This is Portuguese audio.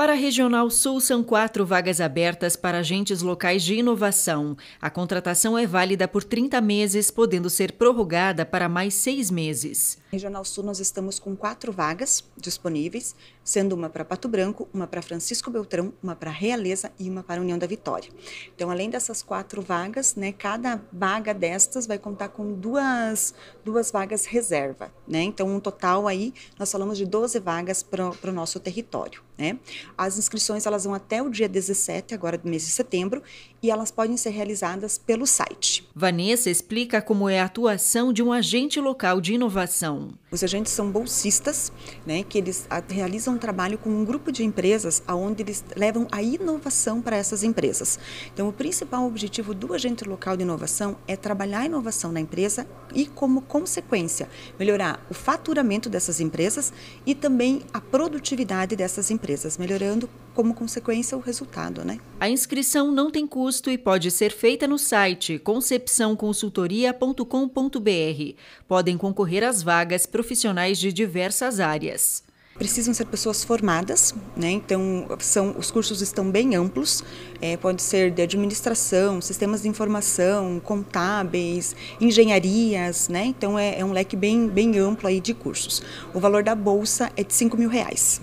Para a Regional Sul, são quatro vagas abertas para agentes locais de inovação. A contratação é válida por 30 meses, podendo ser prorrogada para mais seis meses. Na Regional Sul, nós estamos com quatro vagas disponíveis, sendo uma para Pato Branco, uma para Francisco Beltrão, uma para Realeza e uma para União da Vitória. Então, além dessas quatro vagas, né, cada vaga destas vai contar com duas, duas vagas reserva. Né? Então, um total aí, nós falamos de 12 vagas para o nosso território. Né? As inscrições elas vão até o dia 17, agora do mês de setembro, e elas podem ser realizadas pelo site. Vanessa explica como é a atuação de um agente local de inovação. Os agentes são bolsistas, né, que eles ah, realizam um trabalho com um grupo de empresas aonde eles levam a inovação para essas empresas. Então, o principal objetivo do agente local de inovação é trabalhar a inovação na empresa e como consequência, melhorar o faturamento dessas empresas e também a produtividade dessas empresas, melhorar como consequência o resultado, né? A inscrição não tem custo e pode ser feita no site concepçãoconsultoria.com.br. Podem concorrer às vagas profissionais de diversas áreas precisam ser pessoas formadas, né? então são, os cursos estão bem amplos, é, pode ser de administração, sistemas de informação, contábeis, engenharias, né? então é, é um leque bem, bem amplo aí de cursos. O valor da bolsa é de cinco mil reais.